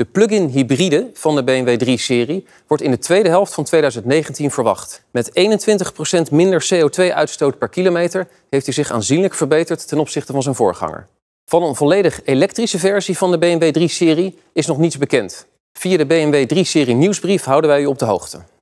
De plug-in hybride van de BMW 3-serie wordt in de tweede helft van 2019 verwacht. Met 21% minder CO2-uitstoot per kilometer heeft hij zich aanzienlijk verbeterd ten opzichte van zijn voorganger. Van een volledig elektrische versie van de BMW 3-serie is nog niets bekend. Via de BMW 3-serie nieuwsbrief houden wij u op de hoogte.